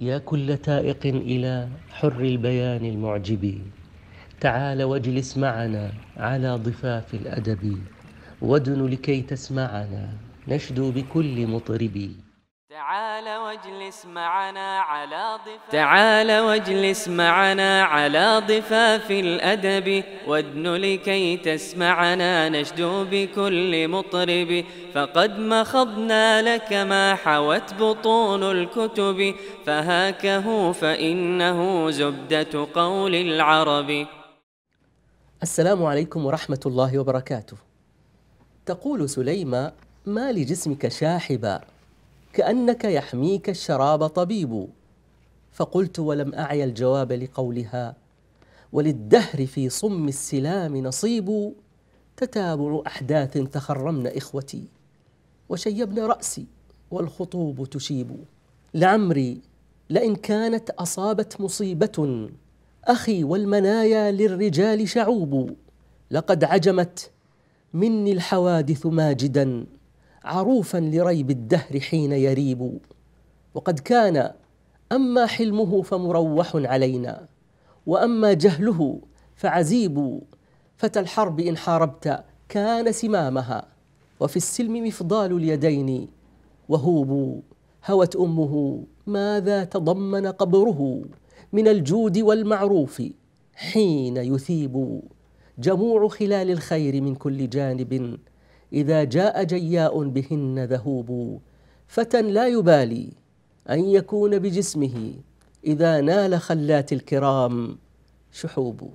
يا كل تائق إلى حر البيان المعجب تعال واجلس معنا على ضفاف الأدب وادن لكي تسمعنا نشدو بكل مطرب تعال واجلس معنا على ضفاف تعال واجلس معنا على ضفاف الأدب وادن لكي تسمعنا نشدو بكل مطرب فقد مخضنا لك ما حوت بطون الكتب فهاكه فإنه زبدة قول العرب السلام عليكم ورحمة الله وبركاته تقول سليمة ما لجسمك شاحبا كأنك يحميك الشراب طبيب فقلت ولم أعي الجواب لقولها وللدهر في صم السلام نصيب تتابع أحداث تخرمن إخوتي وشيبن رأسي والخطوب تشيب لعمري لئن كانت أصابت مصيبة أخي والمنايا للرجال شعوب لقد عجمت مني الحوادث ماجدا عروفا لريب الدهر حين يريب وقد كان اما حلمه فمروح علينا واما جهله فعزيب فتى الحرب ان حاربت كان سمامها وفي السلم مفضال اليدين وهوب هوت امه ماذا تضمن قبره من الجود والمعروف حين يثيب جموع خلال الخير من كل جانب إذا جاء جياء بهن ذهوب فتى لا يبالي أن يكون بجسمه إذا نال خلات الكرام شحوب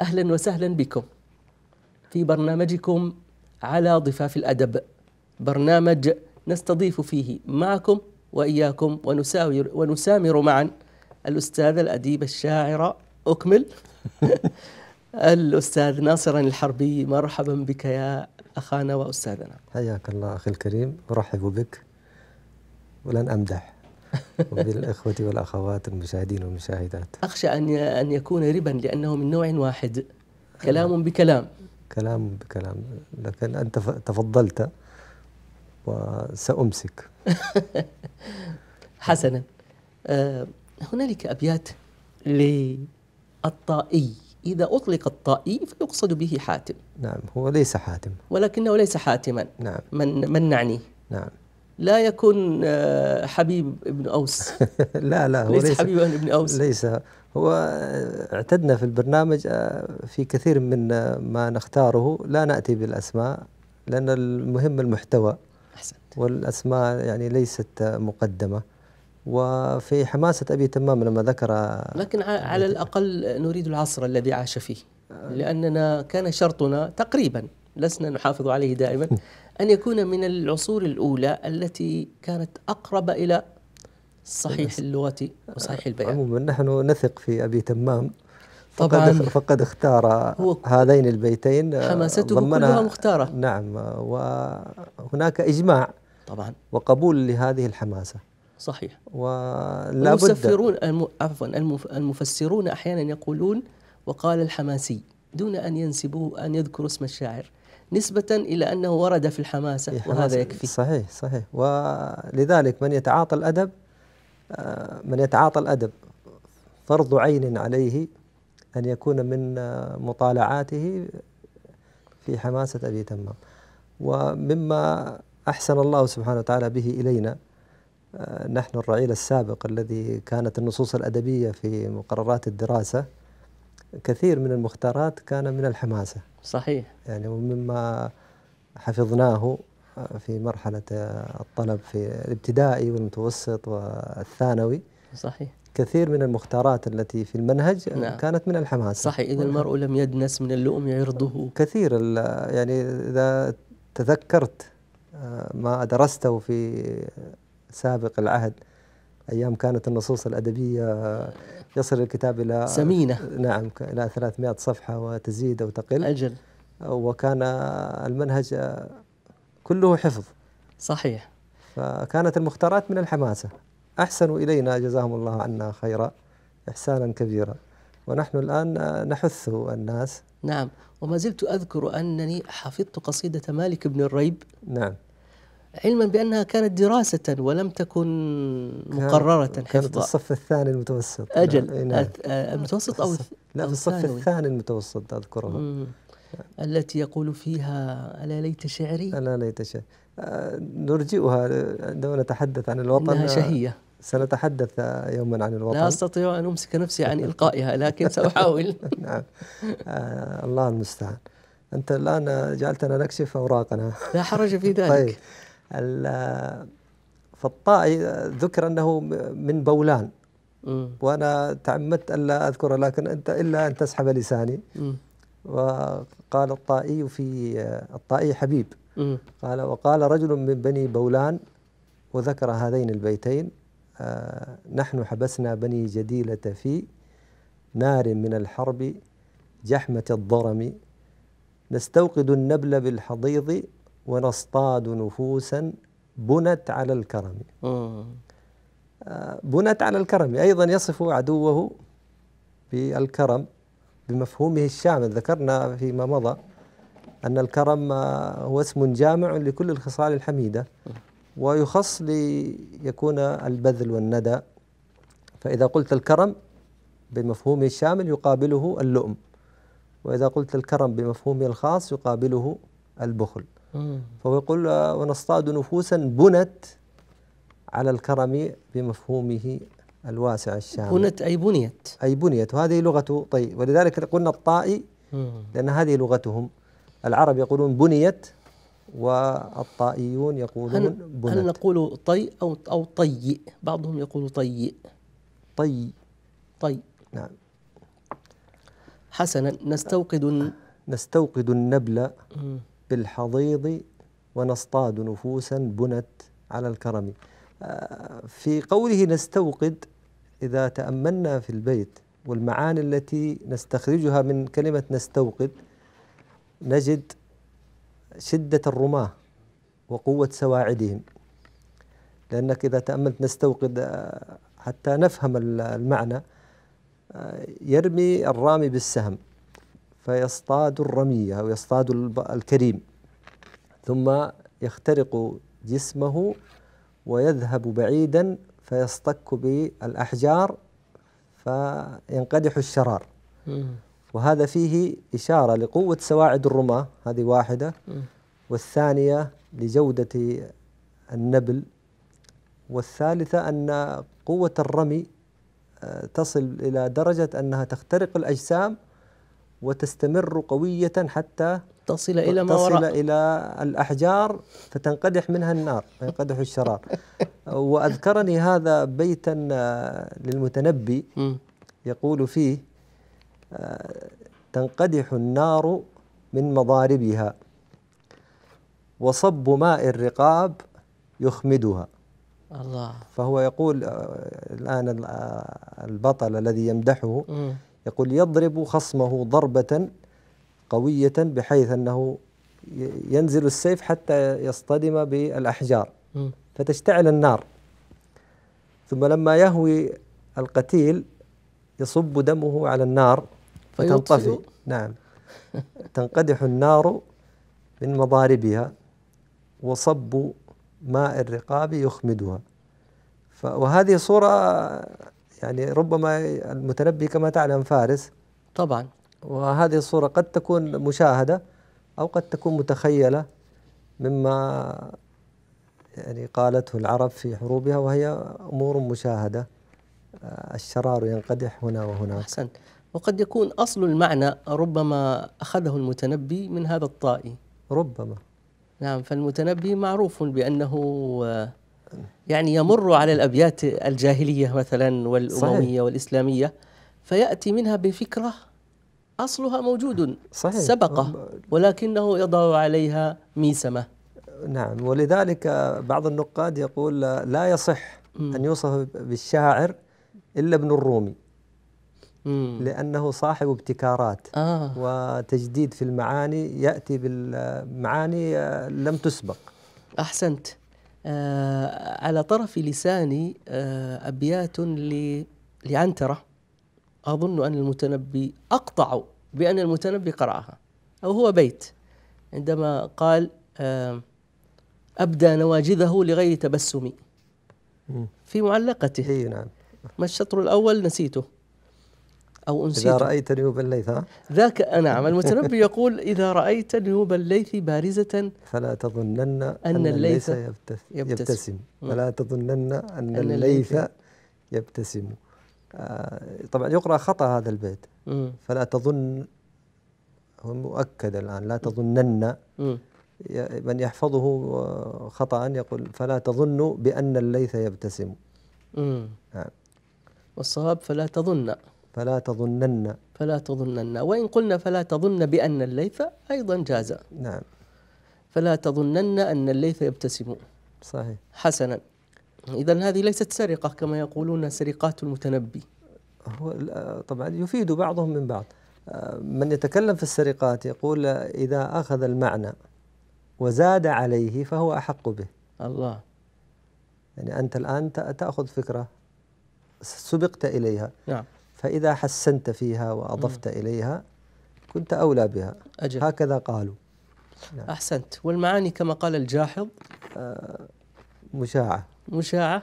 أهلا وسهلا بكم في برنامجكم على ضفاف الأدب برنامج نستضيف فيه معكم وإياكم ونساور ونسامر معا الأستاذة الأديبة الشاعرة أكمل الأستاذ ناصر الحربي مرحبا بك يا أخانا وأستاذنا حياك الله أخي الكريم أرحب بك ولن أمدح وبالإخوة والأخوات المشاهدين والمشاهدات أخشى أن أن يكون ربا لأنه من نوع واحد كلام بكلام كلام بكلام لكن أنت تفضلت وسأمسك حسنا آه، هنالك أبيات للطائي إذا أطلق الطائي فيقصد به حاتم نعم هو ليس حاتم ولكنه ليس حاتما نعم من, من نعنيه نعم لا يكون آه، حبيب ابن أوس لا لا هو ليس, ليس حبيب ابن أوس ليس هو آه، اعتدنا في البرنامج آه، في كثير من ما نختاره لا نأتي بالأسماء لأن المهم المحتوى أحسنت والأسماء يعني ليست مقدمة وفي حماسة أبي تمام لما ذكر لكن على الأقل نريد العصر الذي عاش فيه لأننا كان شرطنا تقريبا لسنا نحافظ عليه دائما أن يكون من العصور الأولى التي كانت أقرب إلى صحيح اللغة وصحيح البيان عموما نحن نثق في أبي تمام طبعا فقد, اختار هذين البيتين آه، حماسته كلها مختارة نعم وهناك إجماع طبعا وقبول لهذه الحماسة صحيح ولا المفسرون الم... عفوا المفسرون احيانا يقولون وقال الحماسي دون ان ينسبوا ان يذكروا اسم الشاعر نسبة إلى أنه ورد في الحماسة إيه، وهذا يكفي صحيح صحيح ولذلك من يتعاطى الأدب آه، من يتعاطى الأدب فرض عين عليه أن يكون من مطالعاته في حماسة أبي تمام ومما أحسن الله سبحانه وتعالى به إلينا آه، نحن الرعيل السابق الذي كانت النصوص الأدبية في مقررات الدراسة كثير من المختارات كان من الحماسة صحيح يعني ومما حفظناه آه، في مرحلة آه، الطلب في الابتدائي والمتوسط والثانوي صحيح كثير من المختارات التي في المنهج نعم. كانت من الحماسة صحيح إذا المرء لم يدنس من اللؤم عرضه كثير يعني إذا تذكرت ما درسته في سابق العهد ايام كانت النصوص الادبيه يصل الكتاب الى سمينه نعم الى 300 صفحه وتزيد او تقل اجل وكان المنهج كله حفظ صحيح فكانت المختارات من الحماسه احسنوا الينا جزاهم الله عنا خيرا احسانا كبيرا ونحن الان نحث الناس نعم وما زلت اذكر انني حفظت قصيده مالك بن الريب نعم علما بانها كانت دراسه ولم تكن مقرره كانت حفظا كانت الصف الثاني المتوسط اجل المتوسط او لا في الصف الثاني المتوسط مم. نعم. التي يقول فيها ألا ليت شعري ألا ليت شعري آه، نرجئها عندما نتحدث عن الوطن إنها شهية آه، سنتحدث يوما عن الوطن لا أستطيع أن أمسك نفسي عن إلقائها لكن سأحاول نعم آه، الله المستعان أنت الآن جعلتنا نكشف أوراقنا لا حرج في ذلك طيب فالطائي ذكر أنه من بولان وأنا تعمدت ألا أذكره لكن أنت إلا أن تسحب لساني وقال الطائي في الطائي حبيب قال وقال رجل من بني بولان وذكر هذين البيتين آه، نحن حبسنا بني جديلة في نار من الحرب جحمة الضرم نستوقد النبل بالحضيض ونصطاد نفوسا بنت على الكرم آه. بنت على الكرم أيضا يصف عدوه بالكرم بمفهومه الشامل ذكرنا فيما مضى أن الكرم هو اسم جامع لكل الخصال الحميدة ويخص ليكون البذل والندى فإذا قلت الكرم بمفهومه الشامل يقابله اللؤم وإذا قلت الكرم بمفهومه الخاص يقابله البخل فهو يقول آه، ونصطاد نفوسا بنت على الكرم بمفهومه الواسع الشامل بنت أي بنيت أي بنيت وهذه لغه طي ولذلك قلنا الطائي لأن هذه لغتهم العرب يقولون بنيت والطائيون يقولون هل بنت هل نقول طي أو أو طي بعضهم يقول طي طي طي نعم حسنا نستوقد نستوقد النبل بالحضيض ونصطاد نفوسا بنت على الكرم آه، في قوله نستوقد إذا تأملنا في البيت والمعاني التي نستخرجها من كلمة نستوقد نجد شدة الرماة وقوة سواعدهم لأنك إذا تأملت نستوقد آه، حتى نفهم المعنى آه، يرمي الرامي بالسهم فيصطاد الرمية أو يصطاد الكريم ثم يخترق جسمه ويذهب بعيدا فيصطك بالأحجار فينقدح الشرار وهذا فيه إشارة لقوة سواعد الرماة هذه واحدة والثانية لجودة النبل والثالثة أن قوة الرمي آه، تصل إلى درجة أنها تخترق الأجسام وتستمر قوية حتى تصل إلى ما وراء تصل إلى الأحجار فتنقدح منها النار فينقدح الشرار وأذكرني هذا بيتا آه، للمتنبي يقول فيه آه، تنقدح النار من مضاربها وصب ماء الرقاب يخمدها الله فهو يقول آه، الآن البطل الذي يمدحه يقول يضرب خصمه ضربة قوية بحيث أنه ينزل السيف حتى يصطدم بالأحجار فتشتعل النار ثم لما يهوي القتيل يصب دمه على النار فتنطفئ نعم تنقدح النار من مضاربها وصب ماء الرقاب يخمدها وهذه صورة يعني ربما المتنبي كما تعلم فارس طبعا وهذه الصورة قد تكون مشاهدة أو قد تكون متخيلة مما يعني قالته العرب في حروبها وهي أمور مشاهدة آه، الشرار ينقدح هنا وهناك أحسن وقد يكون أصل المعنى ربما أخذه المتنبي من هذا الطائي ربما نعم فالمتنبي معروف بأنه آه، يعني يمر على الأبيات الجاهلية مثلا والأموية صحيح. والإسلامية فيأتي منها بفكرة أصلها موجود صحيح. سبقه ولكنه يضع عليها ميسمة نعم ولذلك بعض النقاد يقول لا يصح م. أن يوصف بالشاعر إلا ابن الرومي م. لأنه صاحب ابتكارات آه. وتجديد في المعاني يأتي بالمعاني لم تسبق أحسنت آه، على طرف لساني آه، أبيات لعنترة أظن أن المتنبي أقطع بأن المتنبي قرأها أو هو بيت عندما قال آه، أبدى نواجذه لغير تبسمي في معلقته إيه، نعم ما الشطر الأول نسيته أو أنسيته إذا رأيت نيوب الليث ذاك نعم المتنبي يقول إذا رأيت نيوب الليث بارزة فلا تظنن أن, أن الليث يبتسم, يبتسم فلا تظنن أن, أن الليث يبتسم آه، طبعا يقرأ خطأ هذا البيت فلا تظن هو مؤكد الآن لا تظنن من يحفظه آه، خطأ يقول فلا تظن بأن الليث يبتسم نعم والصواب فلا تظن فلا تظنن فلا تظنن وإن قلنا فلا تظن بأن الليث أيضا جاز نعم فلا تظنن أن الليث يبتسم صحيح حسنا إذا هذه ليست سرقة كما يقولون سرقات المتنبي هو طبعا يفيد بعضهم من بعض آه، من يتكلم في السرقات يقول إذا أخذ المعنى وزاد عليه فهو أحق به الله يعني أنت الآن تأخذ فكرة سبقت إليها نعم فإذا حسنت فيها وأضفت م. إليها كنت أولى بها أجل. هكذا قالوا نعم. أحسنت والمعاني كما قال الجاحظ آه مشاعة مشاعة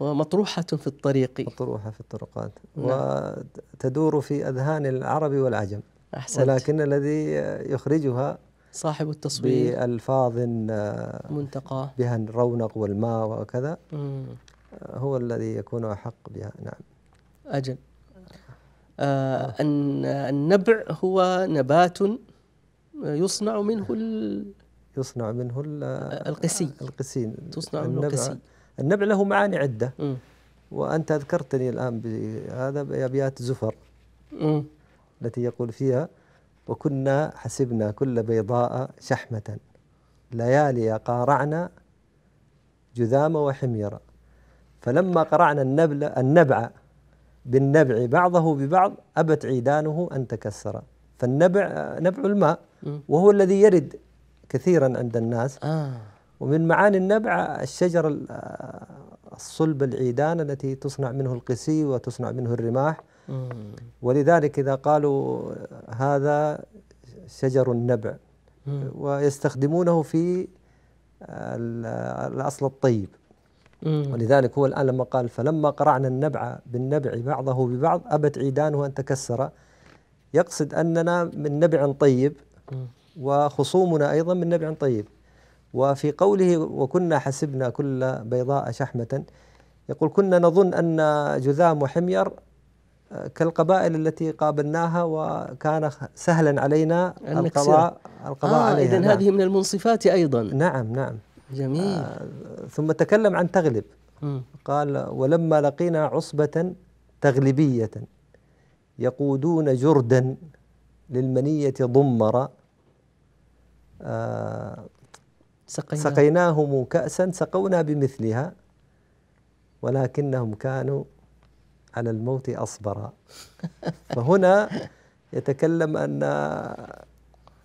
ومطروحة في الطريق مطروحة في الطرقات نعم. وتدور في أذهان العرب والعجم أحسنت ولكن الذي يخرجها صاحب التصوير بألفاظ آه، منتقى بها الرونق والماء وكذا آه، هو الذي يكون أحق بها نعم أجل آه، أن النبع هو نبات آه، يصنع منه يصنع منه آه، القسي القسي تصنع منه القسي النبع له معاني عده وانت اذكرتني الان بهذا بابيات زفر التي يقول فيها وكنا حسبنا كل بيضاء شحمه ليالي قارعنا جذام وحمير فلما قرعنا النبل النبع بالنبع بعضه ببعض أبت عيدانه أن تكسر فالنبع نبع الماء وهو الذي يرد كثيرا عند الناس آه. ومن معاني النبع الشجر آه، الصلب العيدان التي تصنع منه القسي وتصنع منه الرماح ولذلك إذا قالوا هذا شجر النبع ويستخدمونه في آه، الأصل الطيب ولذلك هو الآن لما قال فلما قرعنا النبع بالنبع بعضه ببعض أبت عيدانه أن تكسر يقصد أننا من نبع طيب وخصومنا أيضا من نبع طيب وفي قوله وكنا حسبنا كل بيضاء شحمة يقول كنا نظن أن جذام وحمير آه، كالقبائل التي قابلناها وكان سهلا علينا القضاء القضاء آه عليها إذن نعم. هذه من المنصفات أيضا نعم نعم جميل آه ثم تكلم عن تغلب م. قال ولما لقينا عصبة تغلبية يقودون جردا للمنية ضمر آه سقينا سقيناهم كأسا سقونا بمثلها ولكنهم كانوا على الموت أصبرا فهنا يتكلم أن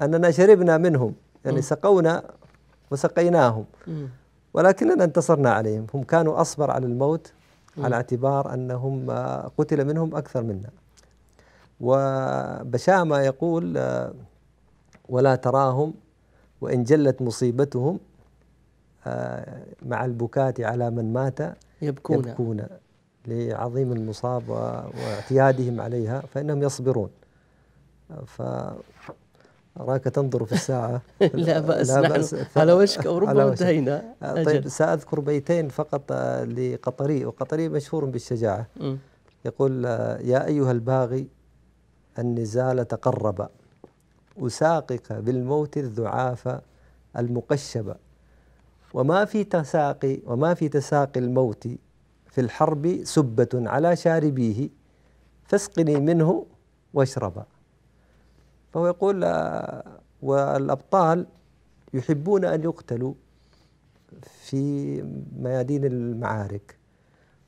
أننا شربنا منهم يعني سقونا وسقيناهم ولكننا انتصرنا عليهم هم كانوا أصبر على الموت على اعتبار أنهم آه، قتل منهم أكثر منا وبشامة يقول آه، ولا تراهم وإن جلت مصيبتهم آه، مع البكاة على من مات يبكون, يبكون لعظيم المصاب واعتيادهم عليها فإنهم يصبرون ف أراك تنظر في الساعة لا بأس لا نحن على وشك أو ربما انتهينا آه، طيب سأذكر بيتين فقط آه، لقطري وقطري مشهور بالشجاعة م. يقول آه، يا أيها الباغي النزال تقرب أساقك بالموت الذعاف المقشبة وما في تساقي وما في تساقي الموت في الحرب سبة على شاربيه فاسقني منه واشربا فهو يقول آه، والأبطال يحبون أن يقتلوا في ميادين المعارك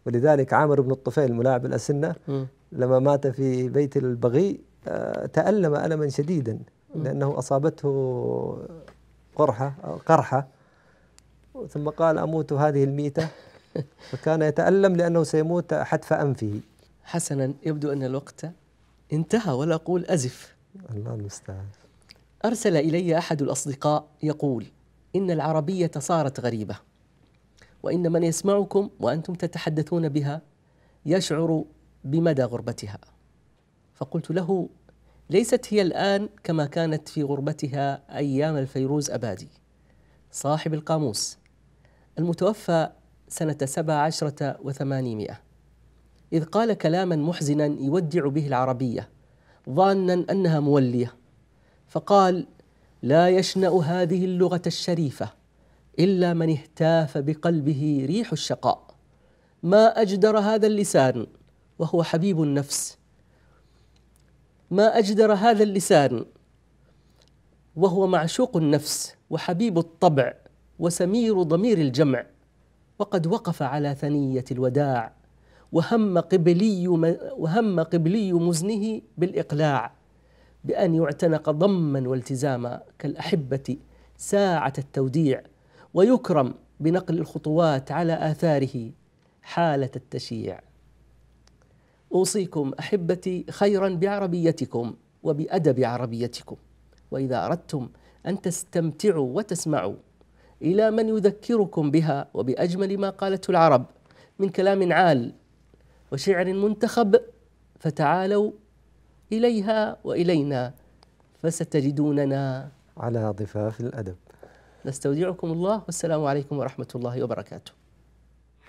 ولذلك عامر بن الطفيل ملاعب الأسنة لما مات في بيت البغي آه، تألم ألما شديدا لأنه أصابته قرحة قرحة ثم قال أموت هذه الميتة فكان يتألم لأنه سيموت حتف أنفه حسنا يبدو أن الوقت انتهى ولا أقول أزف الله المستعان أرسل إلي أحد الأصدقاء يقول إن العربية صارت غريبة وإن من يسمعكم وأنتم تتحدثون بها يشعر بمدى غربتها فقلت له ليست هي الآن كما كانت في غربتها أيام الفيروز أبادي صاحب القاموس المتوفى سنة سبع عشرة وثمانمائة إذ قال كلاما محزنا يودع به العربية ظانا انها موليه فقال لا يشنا هذه اللغه الشريفه الا من اهتاف بقلبه ريح الشقاء ما اجدر هذا اللسان وهو حبيب النفس ما اجدر هذا اللسان وهو معشوق النفس وحبيب الطبع وسمير ضمير الجمع وقد وقف على ثنيه الوداع وهم قبلي وهم قبلي مزنه بالإقلاع بأن يعتنق ضما والتزاما كالأحبة ساعة التوديع ويكرم بنقل الخطوات على آثاره حالة التشيع أوصيكم أحبتي خيرا بعربيتكم وبأدب عربيتكم وإذا أردتم أن تستمتعوا وتسمعوا إلى من يذكركم بها وبأجمل ما قالته العرب من كلام عال وشعر منتخب فتعالوا إليها وإلينا فستجدوننا على ضفاف الأدب نستودعكم الله والسلام عليكم ورحمة الله وبركاته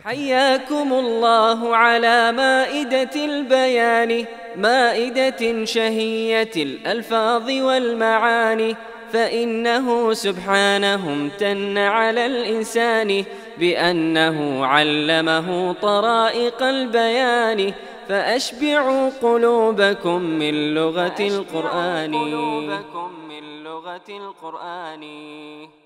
حياكم الله على مائدة البيان مائدة شهية الألفاظ والمعاني فإنه سبحانه امتن على الإنسان بأنه علمه طرائق البيان فأشبعوا قلوبكم من لغة القرآن قلوبكم من لغة القرآن